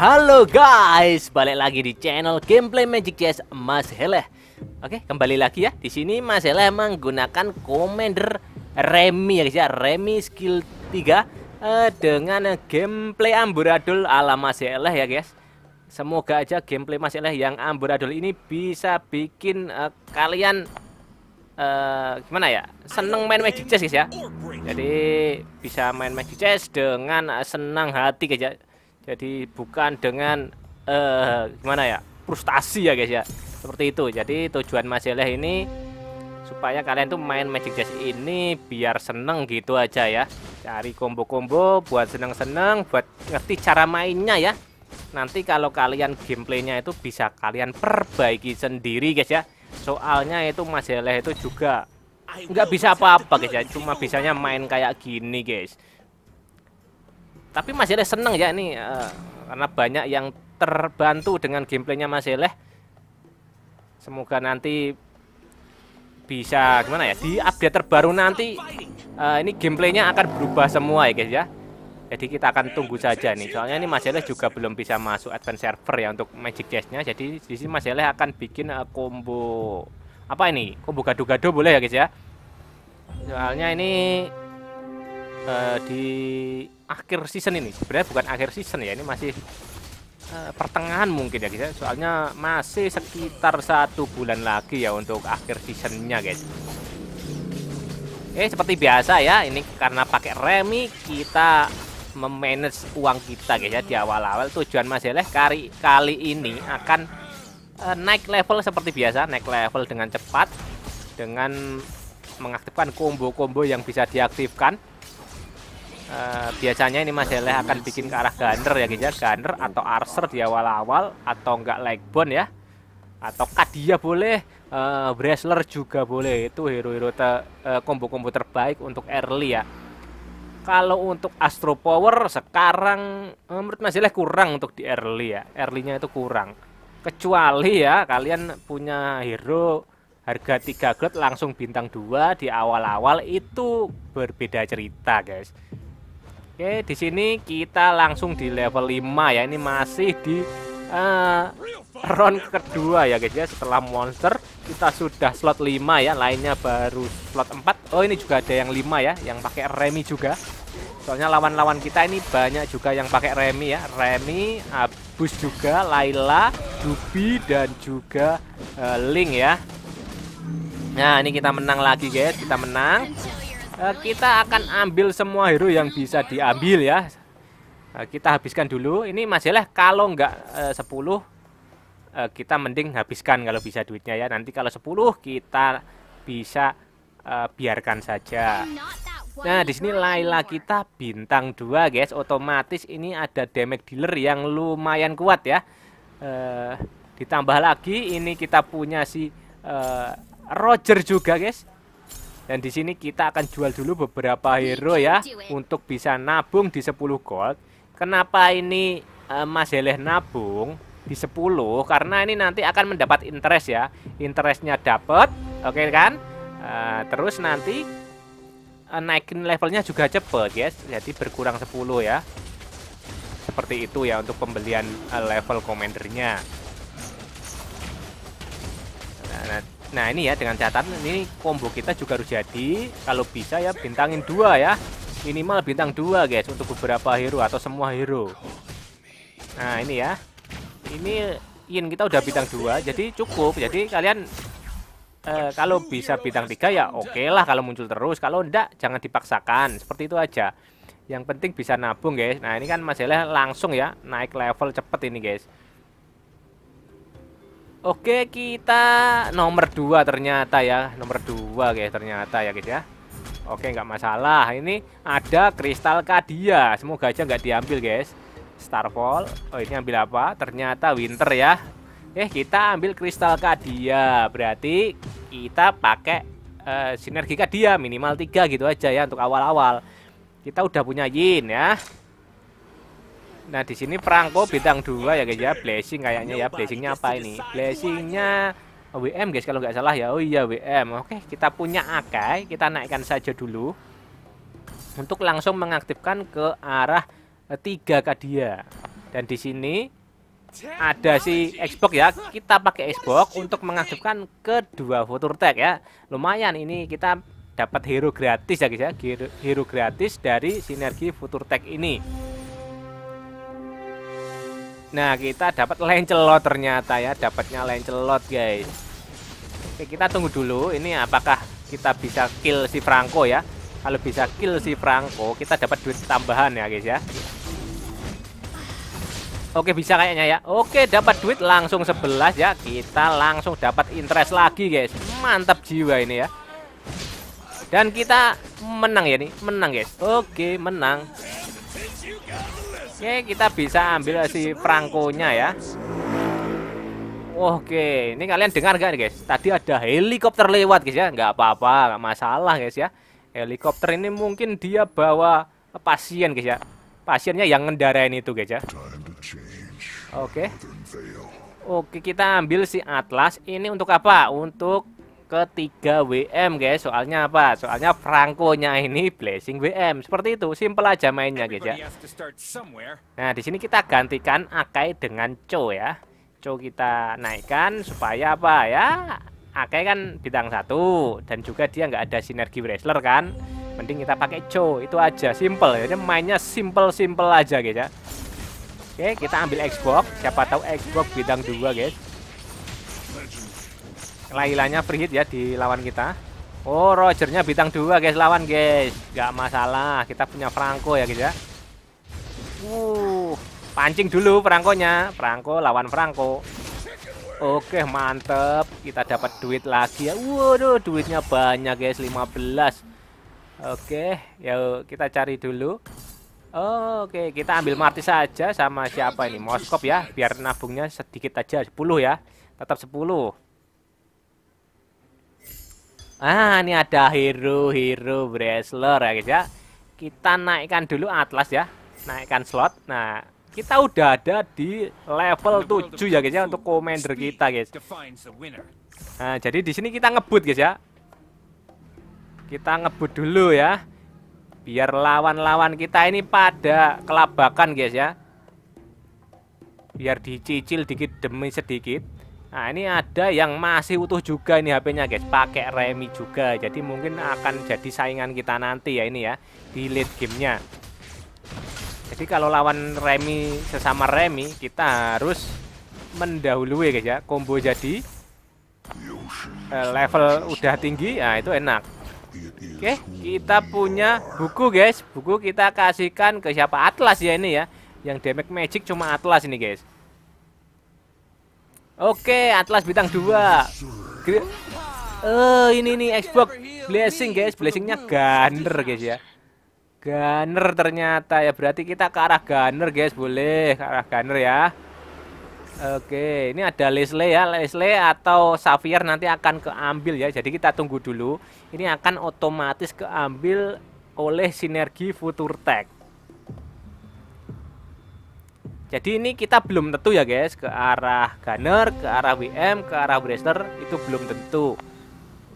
Halo guys, balik lagi di channel Gameplay Magic Chess Mas Heleh. Oke, kembali lagi ya. Di sini Mas Heleh menggunakan Commander Remi ya guys ya, Remi skill 3 eh, dengan gameplay amburadul ala Mas Heleh ya guys. Semoga aja gameplay Mas Heleh yang amburadul ini bisa bikin eh, kalian eh, gimana ya? Seneng main Magic Chess guys ya. Jadi bisa main Magic Chess dengan eh, senang hati guys ya jadi bukan dengan eh, gimana ya frustasi ya guys ya seperti itu jadi tujuan Mas Eleh ini supaya kalian tuh main Magic Chess ini biar seneng gitu aja ya cari combo-combo buat seneng-seneng buat ngerti cara mainnya ya nanti kalau kalian gameplaynya itu bisa kalian perbaiki sendiri guys ya soalnya itu Mas Eleh itu juga nggak bisa apa-apa guys ya cuma bisanya main kayak gini guys tapi Mas Eleh seneng ya ini uh, karena banyak yang terbantu dengan gameplaynya Mas Eleh semoga nanti bisa gimana ya di update terbaru nanti uh, ini gameplaynya akan berubah semua ya guys ya jadi kita akan tunggu saja nih soalnya ini Mas Eleh juga belum bisa masuk advance server ya untuk magic chestnya jadi di sini Mas Eleh akan bikin uh, combo apa ini combo gado-gado boleh ya guys ya soalnya ini uh, di akhir season ini sebenarnya bukan akhir season ya ini masih uh, pertengahan mungkin ya guys ya. soalnya masih sekitar satu bulan lagi ya untuk akhir seasonnya guys Oke eh, seperti biasa ya ini karena pakai remi kita memanage uang kita guys ya di awal-awal tujuan Mas kali kali ini akan uh, naik level seperti biasa naik level dengan cepat dengan mengaktifkan combo-combo yang bisa diaktifkan Uh, biasanya ini Mas Eleh akan bikin ke arah gunner ya guys ya gunner atau arser di awal-awal atau enggak legbon ya atau kadia boleh uh, juga boleh itu hero-hero te, uh, eh, combo terbaik untuk early ya kalau untuk Astro Power sekarang uh, menurut Mas Eleh kurang untuk di early ya early-nya itu kurang kecuali ya kalian punya hero harga 3 gold langsung bintang 2 di awal-awal itu berbeda cerita guys Oke, di sini kita langsung di level 5 ya. Ini masih di uh, round kedua ya guys ya. Setelah monster kita sudah slot 5 ya, lainnya baru slot 4. Oh, ini juga ada yang 5 ya, yang pakai remi juga. Soalnya lawan-lawan kita ini banyak juga yang pakai remi ya. Remi, Abus juga, Laila, Dubi dan juga uh, Link ya. Nah, ini kita menang lagi guys, kita menang. Eh, kita akan ambil semua hero yang bisa diambil ya eh, kita habiskan dulu ini masalah kalau nggak eh, 10 eh, kita mending habiskan kalau bisa duitnya ya nanti kalau 10 kita bisa eh, biarkan saja Nah, di sini Laila kita bintang dua guys. Otomatis ini ada damage dealer yang lumayan kuat ya. Eh, ditambah lagi ini kita punya si eh, Roger juga, guys. Dan di sini kita akan jual dulu beberapa hero ya untuk bisa nabung di 10 gold. Kenapa ini uh, Mas Heleh nabung di 10? Karena ini nanti akan mendapat interest ya. Interestnya dapat, oke okay kan? Uh, terus nanti uh, naikin levelnya juga cepet guys. Jadi berkurang 10 ya. Seperti itu ya untuk pembelian uh, level komendernya. Nah, nah Nah ini ya dengan catatan ini combo kita juga harus jadi kalau bisa ya bintangin dua ya minimal bintang dua guys untuk beberapa hero atau semua hero. Nah ini ya ini in kita udah bintang dua jadi cukup jadi kalian eh, kalau bisa bintang tiga ya oke okay lah kalau muncul terus kalau enggak jangan dipaksakan seperti itu aja. Yang penting bisa nabung guys. Nah ini kan masalah langsung ya naik level cepet ini guys. Oke, kita nomor dua ternyata ya. Nomor dua guys ternyata ya guys ya. Oke, nggak masalah. Ini ada kristal kadia. Semoga aja nggak diambil, guys. Starfall. Oh, ini ambil apa? Ternyata winter ya. Eh, kita ambil kristal kadia. Berarti kita pakai uh, sinergi kadia minimal tiga gitu aja ya untuk awal-awal. Kita udah punya yin ya. Nah di sini perangko bintang dua ya guys ya blessing kayaknya ya blessingnya apa ini blessingnya WM guys kalau nggak salah ya Oh iya WM Oke kita punya Akai kita naikkan saja dulu untuk langsung mengaktifkan ke arah eh, tiga kadia dan di sini ada si Xbox ya kita pakai Xbox untuk mengaktifkan kedua futur tag ya lumayan ini kita dapat hero gratis ya guys ya hero, hero gratis dari sinergi futur tag ini Nah, kita dapat lancelot ternyata ya, dapatnya lancelot, guys. Oke, kita tunggu dulu ini apakah kita bisa kill si Franco ya. Kalau bisa kill si Franco, kita dapat duit tambahan ya, guys ya. Oke, bisa kayaknya ya. Oke, dapat duit langsung 11 ya. Kita langsung dapat interest lagi, guys. Mantap jiwa ini ya. Dan kita menang ya nih, menang, guys. Oke, menang. Oke, kita bisa ambil si perangkonya ya. Oke, ini kalian dengar nggak guys? Tadi ada helikopter lewat guys ya, nggak apa-apa, nggak masalah guys ya. Helikopter ini mungkin dia bawa pasien guys ya. Pasiennya yang ngendarain itu guys ya. Oke. Oke, kita ambil si atlas ini untuk apa? Untuk ke 3 WM guys soalnya apa soalnya Franco-nya ini blessing WM seperti itu simple aja mainnya guys ya nah di sini kita gantikan Akai dengan Cho ya Cho kita naikkan supaya apa ya Akai kan bintang satu dan juga dia nggak ada sinergi wrestler kan mending kita pakai Cho itu aja simple jadi mainnya simple simple aja guys ya Oke kita ambil Xbox siapa tahu Xbox bidang dua guys Lailanya free hit ya di lawan kita. Oh, Rogernya bintang dua guys lawan guys. Gak masalah, kita punya Franco ya guys ya. Uh, pancing dulu Frankonya. Franco lawan Franco. Oke, mantep. Kita dapat duit lagi ya. Waduh, duitnya banyak guys, 15. Oke, ya kita cari dulu. Oke, kita ambil Martis saja sama siapa ini? Moskop ya, biar nabungnya sedikit aja 10 ya. Tetap 10. Ah, ini ada hero hero wrestler ya guys ya. Kita naikkan dulu atlas ya. Naikkan slot. Nah, kita udah ada di level 7 ya guys ya untuk commander kita guys. Nah, jadi di sini kita ngebut guys ya. Kita ngebut dulu ya. Biar lawan-lawan kita ini pada kelabakan guys ya. Biar dicicil dikit demi sedikit. Nah ini ada yang masih utuh juga ini HP-nya guys Pakai remi juga Jadi mungkin akan jadi saingan kita nanti ya ini ya Di late gamenya Jadi kalau lawan remi sesama remi Kita harus mendahului guys ya Combo jadi eh, Level udah tinggi Nah itu enak Oke kita punya buku guys Buku kita kasihkan ke siapa Atlas ya ini ya Yang damage magic cuma Atlas ini guys Oke, Atlas bintang 2. Eh ini nih Xbox Blessing, guys. Blessingnya Gunner, guys ya. Gunner ternyata ya. Berarti kita ke arah Gunner, guys. Boleh ke arah Gunner ya. Oke, ini ada Leslie ya. Leslie atau Xavier nanti akan keambil ya. Jadi kita tunggu dulu. Ini akan otomatis keambil oleh sinergi Future Tech. Jadi ini kita belum tentu ya guys ke arah gunner, ke arah WM, ke arah Brewster itu belum tentu.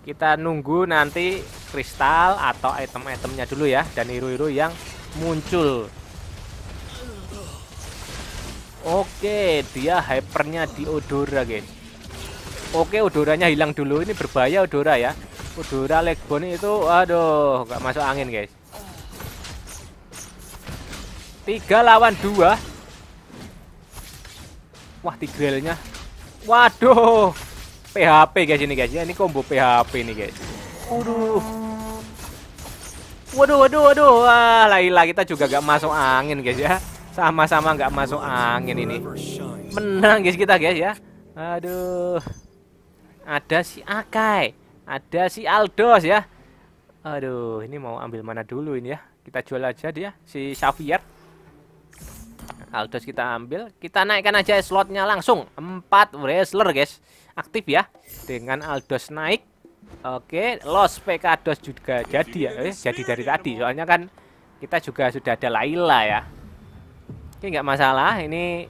Kita nunggu nanti kristal atau item-itemnya dulu ya dan hero-hero yang muncul. Oke, dia hypernya di Odora guys. Oke, Odoranya hilang dulu. Ini berbahaya Odora ya. Odora Legbon itu aduh, nggak masuk angin guys. Tiga lawan dua Wah, tigrelnya. Waduh. PHP guys ini guys. Ya, ini combo PHP ini guys. Waduh. Waduh, waduh, waduh. Wah, Laila kita juga gak masuk angin guys ya. Sama-sama gak masuk angin ini. Menang guys kita guys ya. Aduh. Ada si Akai. Ada si Aldos ya. Aduh, ini mau ambil mana dulu ini ya? Kita jual aja dia si Xavier. Aldos nah, kita ambil kita naikkan aja slotnya langsung 4 wrestler guys aktif ya dengan Aldos naik Oke Los Pekados juga jadi ya eh, jadi dari tadi soalnya kan kita juga sudah ada Laila ya Oke nggak masalah ini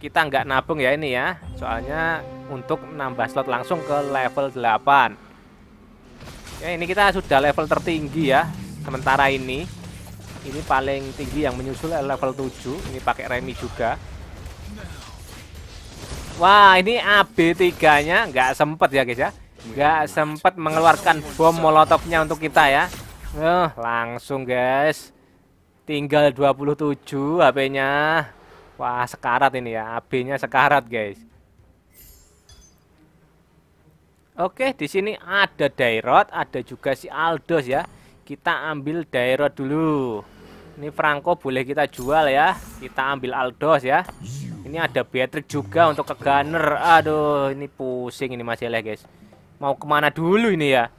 kita nggak nabung ya ini ya soalnya untuk nambah slot langsung ke level 8 Ya ini kita sudah level tertinggi ya sementara ini ini paling tinggi yang menyusul level 7 ini pakai remi juga wah ini AB3 nya nggak sempet ya guys ya nggak sempet mengeluarkan bom molotovnya untuk kita ya uh, langsung guys tinggal 27 HP-nya wah sekarat ini ya AB-nya sekarat guys Oke, di sini ada Dairot, ada juga si Aldos ya. Kita ambil Dairot dulu. Ini Franco boleh kita jual ya. Kita ambil Aldos ya. Ini ada Beatrix juga untuk ke Gunner. Aduh, ini pusing ini masih leh guys. Mau kemana dulu ini ya?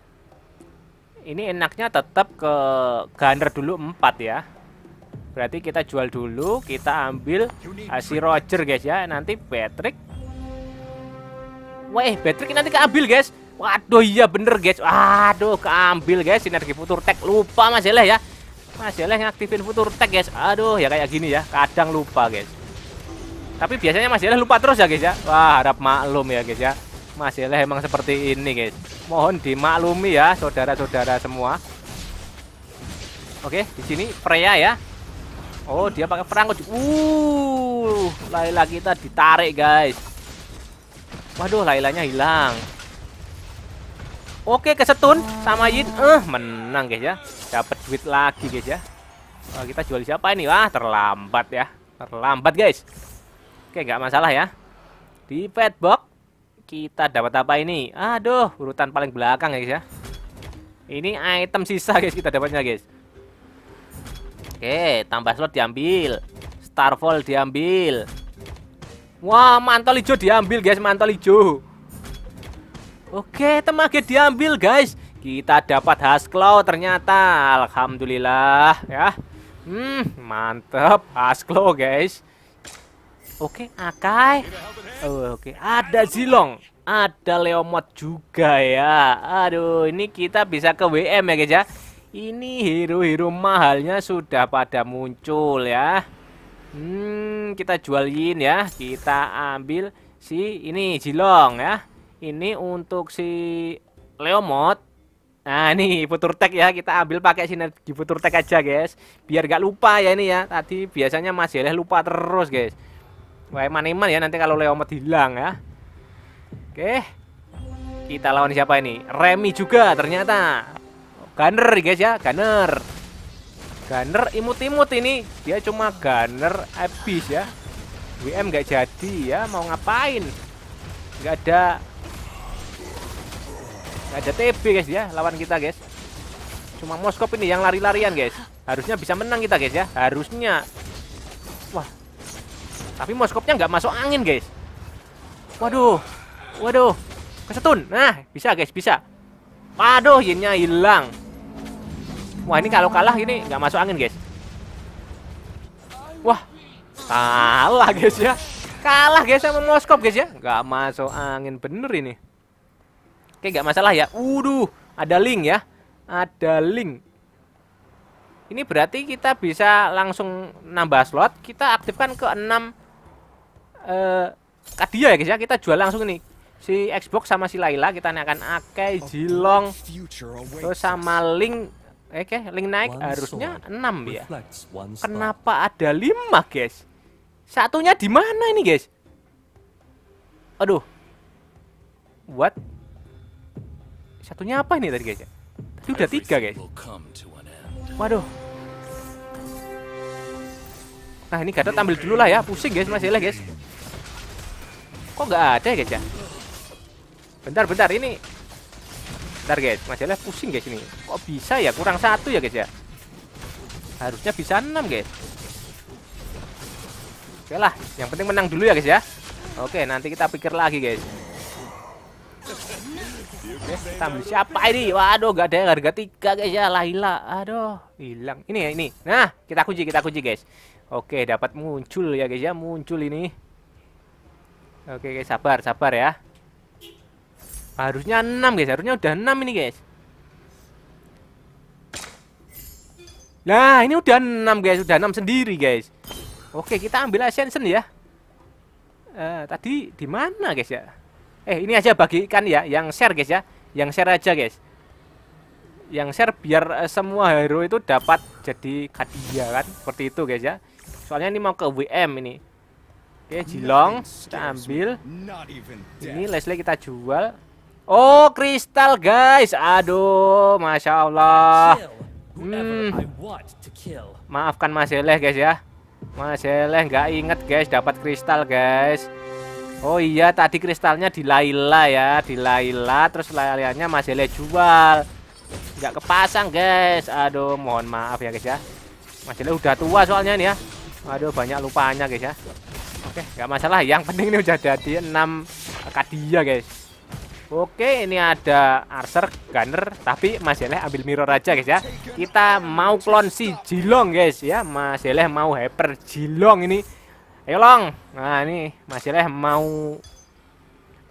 Ini enaknya tetap ke Gunner dulu 4 ya. Berarti kita jual dulu, kita ambil si Roger guys ya. Nanti Patrick. Wah, Patrick nanti keambil guys. Waduh iya bener guys. Waduh keambil guys sinergi futur tech lupa masih leh ya. Masih oleh ngaktifin futur tag guys. Aduh ya kayak gini ya. Kadang lupa guys. Tapi biasanya masih leh lupa terus ya guys ya. Wah harap maklum ya guys ya. masih leh emang seperti ini guys. Mohon dimaklumi ya saudara-saudara semua. Oke di sini Freya ya. Oh dia pakai perangkut. Uh Laila kita ditarik guys. Waduh Lailanya hilang. Oke, kesetun sama Yin. Eh, menang guys ya. Dapat duit lagi guys ya. Oh, kita jual siapa ini? Wah, terlambat ya. Terlambat guys. Oke, nggak masalah ya. Di pet box kita dapat apa ini? Aduh, urutan paling belakang ya guys ya. Ini item sisa guys kita dapatnya guys. Oke, tambah slot diambil. Starfall diambil. Wah, mantel hijau diambil guys, mantel hijau. Oke, temage diambil, guys. Kita dapat Hasclaw ternyata. Alhamdulillah, ya. Hmm, mantep Hasclaw, guys. Oke, Akai. Oh, oke, ada Zilong. Ada Leomot juga ya. Aduh, ini kita bisa ke WM ya, guys ya. Ini hero-hero mahalnya sudah pada muncul ya. Hmm, kita jualin ya. Kita ambil si ini Zilong ya. Ini untuk si Leomot. Nah, ini futur tag ya, kita ambil pakai sinergi futur tag aja, guys. Biar gak lupa ya ini ya. Tadi biasanya masih Yeleh lupa terus, guys. Wah, eman-eman ya nanti kalau Leomot hilang ya. Oke. Kita lawan siapa ini? Remy juga ternyata. Gunner, guys ya, Gunner. Gunner imut-imut ini. Dia cuma Gunner abis ya. WM gak jadi ya, mau ngapain? Gak ada ada TB guys ya lawan kita guys. Cuma Moskop ini yang lari-larian guys. Harusnya bisa menang kita guys ya. Harusnya. Wah. Tapi Moskopnya nggak masuk angin guys. Waduh. Waduh. Kesetun. Nah, bisa guys, bisa. Waduh, yinnya hilang. Wah, ini kalau kalah ini nggak masuk angin guys. Wah. Kalah guys ya. Kalah guys sama Moskop guys ya. Nggak masuk angin bener ini. Oke, nggak masalah ya. Waduh, ada link ya. Ada link. Ini berarti kita bisa langsung nambah slot. Kita aktifkan ke 6 eh kadia ya guys ya. Kita jual langsung ini. Si Xbox sama si Laila kita akan Akai, Jilong, terus sama Link Oke, link naik harusnya 6 ya. Kenapa ada 5, guys? Satunya di mana ini, guys? Aduh. What? Satunya apa ini tadi ya? Tadi udah tiga guys. Waduh. Nah ini ada tampil dulu lah ya. Pusing guys masih lah guys. Kok nggak ada ya guys ya? Bentar bentar ini. Bentar guys masih lah pusing guys ini. Kok bisa ya? Kurang satu ya guys ya? Harusnya bisa enam guys. Oke lah. Yang penting menang dulu ya guys ya. Oke nanti kita pikir lagi guys kita ambil siapa ini? Waduh, gak ada yang harga tiga guys ya. Lah hilang. Aduh, hilang. Ini ya, ini. Nah, kita kunci, kita kunci guys. Oke, dapat muncul ya guys ya, muncul ini. Oke guys, sabar, sabar ya. Harusnya enam guys, harusnya udah enam ini guys. Nah, ini udah enam guys, udah enam sendiri guys. Oke, kita ambil ascension ya. Uh, tadi di mana guys ya? Eh, ini aja bagikan ya yang share guys ya yang share aja guys yang share biar eh, semua hero itu dapat jadi kadia kan seperti itu guys ya soalnya ini mau ke WM ini oke jilong kita ambil ini Leslie kita jual oh kristal guys aduh masya Allah hmm. maafkan Mas Eleh guys ya Mas Eleh nggak inget guys dapat kristal guys Oh iya, tadi kristalnya di Laila ya, di Laila terus Lailanya masih Le jual. Nggak kepasang, guys. Aduh, mohon maaf ya, guys ya. Masih Hele udah tua soalnya nih ya. Aduh, banyak lupanya, guys ya. Oke, nggak masalah. Yang penting ini udah jadi 6 Kadia, guys. Oke, ini ada Archer Gunner, tapi masih Le ambil mirror aja, guys ya. Kita mau klon si Jilong, guys ya. Masih Le mau hyper Jilong ini Ayo long. Nah ini masih Leh mau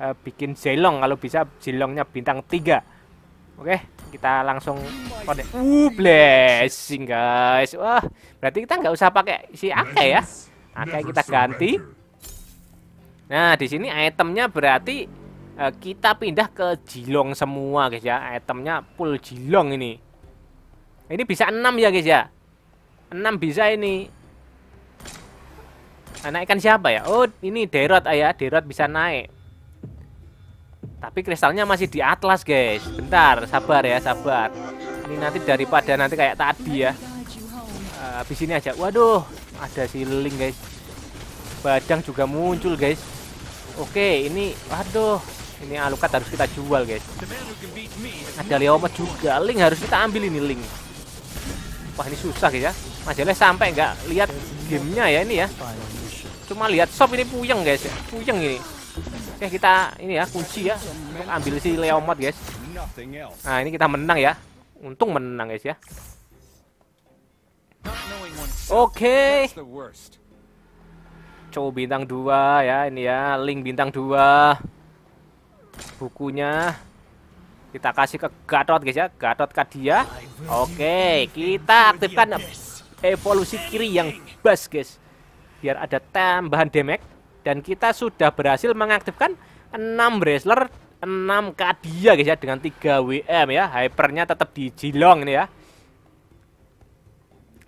uh, bikin jelong kalau bisa jelongnya bintang 3 Oke kita langsung kode. Uh blessing guys. Wah berarti kita nggak usah pakai si Ake ya. Ake kita ganti. Nah di sini itemnya berarti uh, kita pindah ke Jilong semua guys ya. Itemnya full Jilong ini. Ini bisa 6 ya guys ya. 6 bisa ini Nah, naikkan siapa ya? Oh, ini Derot ayah, ya, Derot bisa naik. Tapi kristalnya masih di atlas, guys. Bentar, sabar ya, sabar. Ini nanti daripada nanti kayak tadi ya. Uh, habis ini aja. Waduh, ada si Link, guys. Badang juga muncul, guys. Oke, ini waduh, ini alukat harus kita jual, guys. Ada Leomet juga. Link harus kita ambil ini, link. Wah, ini susah, guys ya. Majalah sampai nggak lihat gamenya ya ini ya cuma lihat shop ini puyeng guys ya puyeng ini oke eh, kita ini ya kunci ya untuk ambil si leomot guys nah ini kita menang ya untung menang guys ya oke okay. bintang dua ya ini ya link bintang dua bukunya kita kasih ke Gatot guys ya Gatot Kadia oke okay. kita aktifkan evolusi kiri yang bas guys biar ada tambahan damage dan kita sudah berhasil mengaktifkan 6 wrestler 6 kadia guys ya dengan 3 WM ya hypernya tetap di Jilong ini ya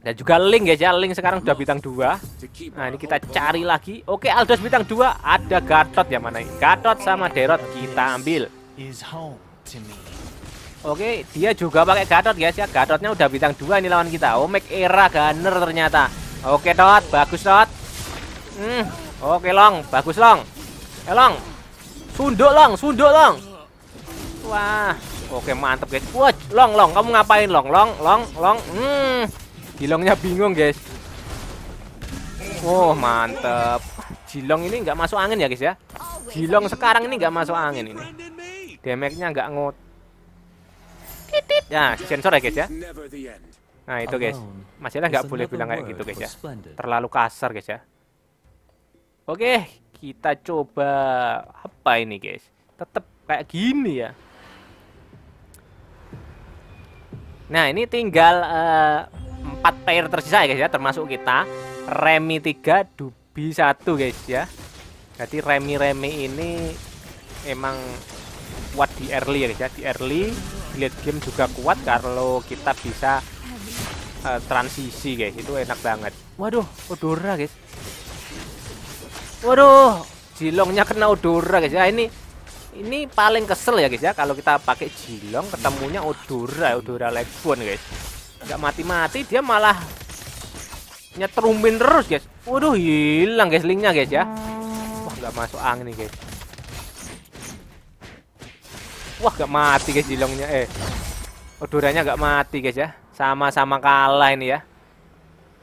dan juga Link guys ya Link sekarang sudah bintang 2 nah ini kita cari lagi oke Aldos bintang 2 ada Gatot ya mana ini Gatot sama Derot kita ambil oke dia juga pakai Gatot guys ya Gatotnya udah bintang 2 ini lawan kita Omek Era Gunner ternyata oke Dot bagus Dot Hmm. Oke, Long. Bagus, Long. Eh, Long. Sunduk, Long. Sunduk, Long. Wah. Oke, mantep, guys. Wah, Long, Long. Kamu ngapain, Long? Long, Long, Long. Hmm. Gilongnya bingung, guys. Oh, mantep. Gilong ini nggak masuk angin ya, guys ya. Gilong sekarang ini nggak masuk angin ini. Damage-nya nggak ngot. Ya, sensor ya, guys ya. Nah, itu guys. Masihlah nggak boleh bilang kayak gitu, guys ya. Terlalu kasar, guys ya. Oke, kita coba apa ini, guys? Tetap kayak gini ya. Nah, ini tinggal eh, empat uh, player tersisa ya, guys ya, termasuk kita. Remi 3, Dubi 1, guys ya. Jadi remi-remi ini emang kuat di early ya guys ya. Di early, di game juga kuat kalau kita bisa uh, transisi guys. Itu enak banget. Waduh, Odora guys Waduh, jilongnya kena Odora guys ya. Ini ini paling kesel ya guys ya kalau kita pakai jilong ketemunya Odora, Odora Legbon guys. Enggak mati-mati dia malah nyetrumin terus guys. Waduh, hilang guys linknya guys ya. Wah, nggak masuk angin nih guys. Wah, nggak mati guys jilongnya eh. Odoranya nggak mati guys ya. Sama-sama kalah ini ya.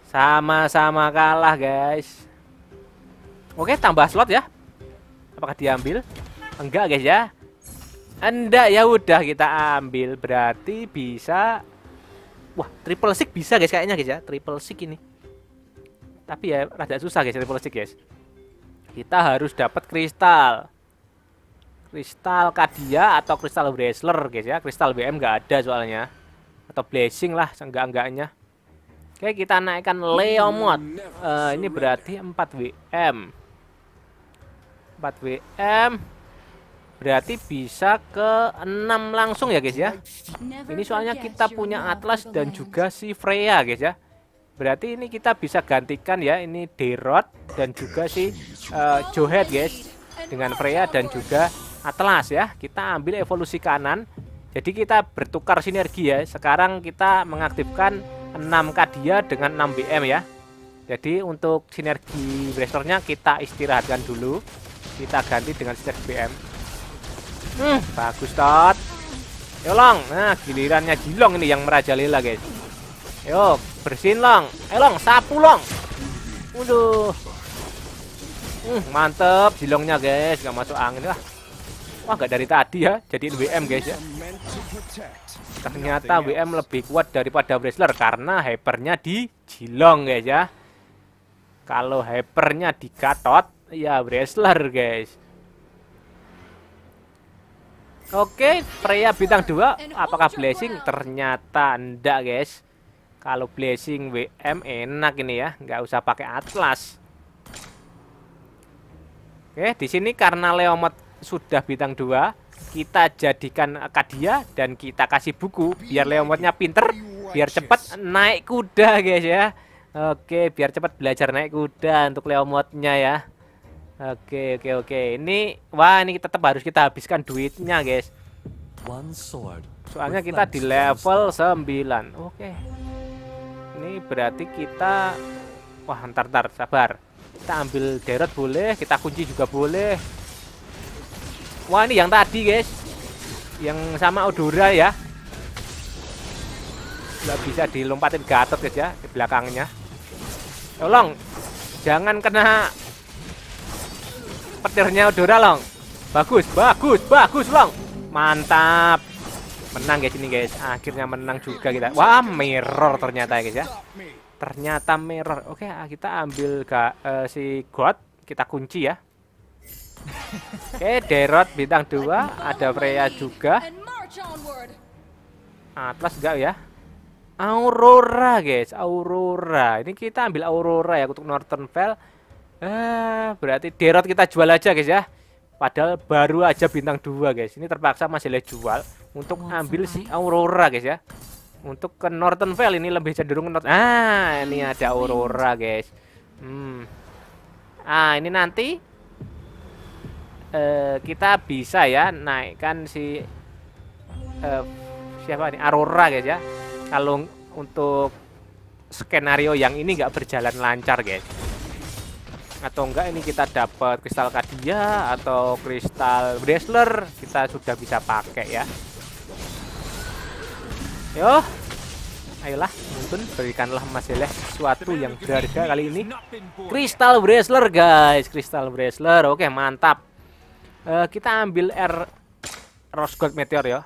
Sama-sama kalah guys. Oke, tambah slot ya. Apakah diambil? Enggak, guys ya. Anda ya udah kita ambil berarti bisa Wah, triple sick bisa guys kayaknya guys ya. Triple sick ini. Tapi ya rada susah guys triple sick guys. Kita harus dapat kristal. Kristal Kadia atau kristal Wrestler guys ya. Kristal BM nggak ada soalnya. Atau blessing lah seenggak-enggaknya. Oke, kita naikkan leomod. Uh, eh, ini berarti 4 WM. 4 WM berarti bisa ke 6 langsung ya guys ya ini soalnya kita punya Atlas dan juga si Freya guys ya berarti ini kita bisa gantikan ya ini Derot dan juga si uh, Johet guys dengan Freya dan juga Atlas ya kita ambil evolusi kanan jadi kita bertukar sinergi ya sekarang kita mengaktifkan 6 dia dengan 6 BM ya jadi untuk sinergi blasternya kita istirahatkan dulu kita ganti dengan stack BM hmm, bagus tot yo nah gilirannya Jilong ini yang merajalela guys yo bersin long eh long sapu long Waduh. Hmm, mantep jilongnya guys, gak masuk angin lah. Wah, gak dari tadi ya, jadi WM guys ya. Ternyata WM lebih kuat daripada wrestler karena hypernya di jilong guys ya. Kalau hypernya di Gatot, ya wrestler, guys Oke, Freya bintang 2 apakah blessing? Ternyata enggak, guys. Kalau blessing WM enak ini ya, nggak usah pakai atlas. Oke, di sini karena Leomot sudah bintang 2, kita jadikan Kadia dan kita kasih buku biar Leomotnya pinter, biar cepat naik kuda, guys ya. Oke, biar cepat belajar naik kuda untuk Leomotnya ya. Oke oke oke. Ini wah ini tetap harus kita habiskan duitnya, guys. Soalnya kita di level 9. Oke. Ini berarti kita wah ntar ntar sabar. Kita ambil deret boleh, kita kunci juga boleh. Wah, ini yang tadi, guys. Yang sama Odora ya. Gak bisa dilompatin Gatot guys ya di belakangnya. Tolong jangan kena petirnya Odora, Long. Bagus, bagus, bagus, Long. Mantap. Menang guys ini, guys. Akhirnya menang juga kita. Wah, mirror ternyata ya, guys ya. Ternyata mirror. Oke, ah, kita ambil ga, uh, si God, kita kunci ya. Oke, Derot bintang dua, ada Freya juga. Atlas enggak ya? Aurora, guys. Aurora. Ini kita ambil Aurora ya untuk Northern Vale Ah, berarti Derot kita jual aja guys ya. Padahal baru aja bintang 2 guys. Ini terpaksa masih lihat jual untuk ambil si Aurora guys ya. Untuk ke Northern Vale ini lebih cenderung ke North. Ah, ini iya ada Aurora guys. Hmm. Ah, ini nanti uh, kita bisa ya naikkan si uh, siapa ini Aurora guys ya. Kalau untuk skenario yang ini nggak berjalan lancar guys atau enggak ini kita dapat kristal kadia atau kristal bresler kita sudah bisa pakai ya yo ayolah mungkin berikanlah Mas Eleh sesuatu yang berharga kali ini kristal bresler guys kristal bresler oke mantap uh, kita ambil R Rose God Meteor ya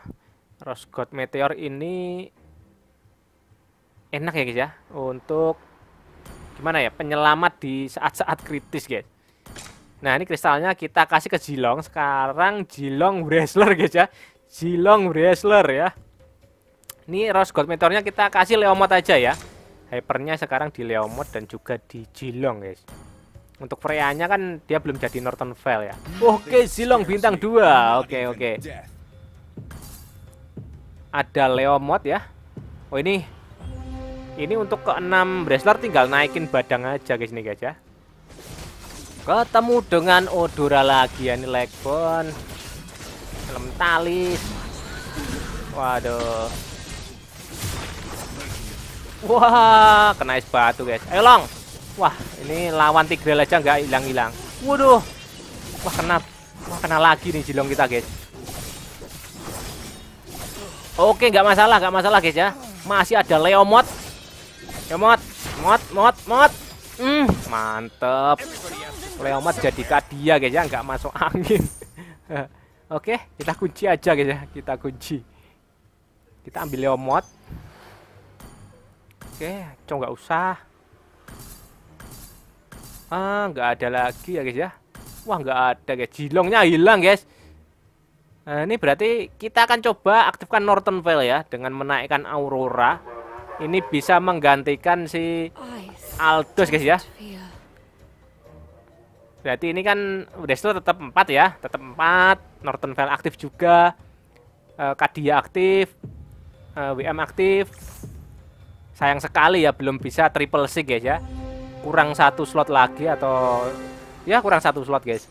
Rose God Meteor ini enak ya guys ya untuk gimana ya penyelamat di saat-saat kritis guys nah ini kristalnya kita kasih ke Jilong sekarang Jilong Wrestler guys ya Jilong Wrestler ya ini Rose Gold Meteornya kita kasih Leomot aja ya Hypernya sekarang di Leomot dan juga di Jilong guys untuk Freya-nya kan dia belum jadi Norton Vale ya. Oke, Zilong bintang 2. Oke, oke. Ada Leomot ya. Oh, ini ini untuk ke-6 Bresler tinggal naikin badang aja guys nih guys ya. Ketemu dengan Odora lagi ya nih Legbon. Talis. Waduh. Wah, kena es batu guys. Ayo long. Wah, ini lawan Tigreal aja nggak hilang-hilang. Waduh. Wah, kena wah kena lagi nih Jilong kita guys. Oke, nggak masalah, nggak masalah guys ya. Masih ada Leomot Ya mod, mod, mod, mod. Hmm, mantep. mod jadi kadia guys ya, nggak masuk angin. Oke, okay, kita kunci aja guys ya, kita kunci. Kita ambil Leomot. Oke, okay, coba nggak usah. Ah, nggak ada lagi ya guys ya. Wah, nggak ada guys. Jilongnya hilang guys. Nah, ini berarti kita akan coba aktifkan Norton Veil ya dengan menaikkan Aurora ini bisa menggantikan si Aldus guys ya berarti ini kan Destro tetap empat ya tetap empat. Norton Vale aktif juga eh, Kadia aktif eh, WM aktif sayang sekali ya belum bisa triple sig guys ya kurang satu slot lagi atau ya kurang satu slot guys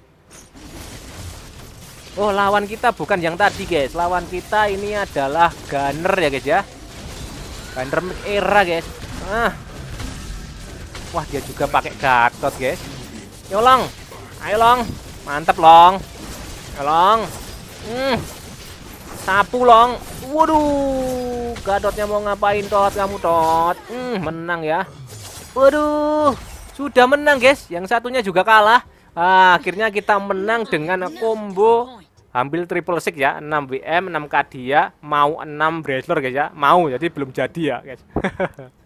Oh lawan kita bukan yang tadi guys lawan kita ini adalah Gunner ya guys ya Enderman era guys ah wah dia juga pakai Gatot guys yo long ayo long mantap long ayo long hmm. sapu long waduh Gatotnya mau ngapain tot kamu tot hmm, menang ya waduh sudah menang guys yang satunya juga kalah ah, akhirnya kita menang dengan combo ambil triple six ya 6 WM 6 Kadia mau 6 bracelet guys ya mau jadi belum jadi ya guys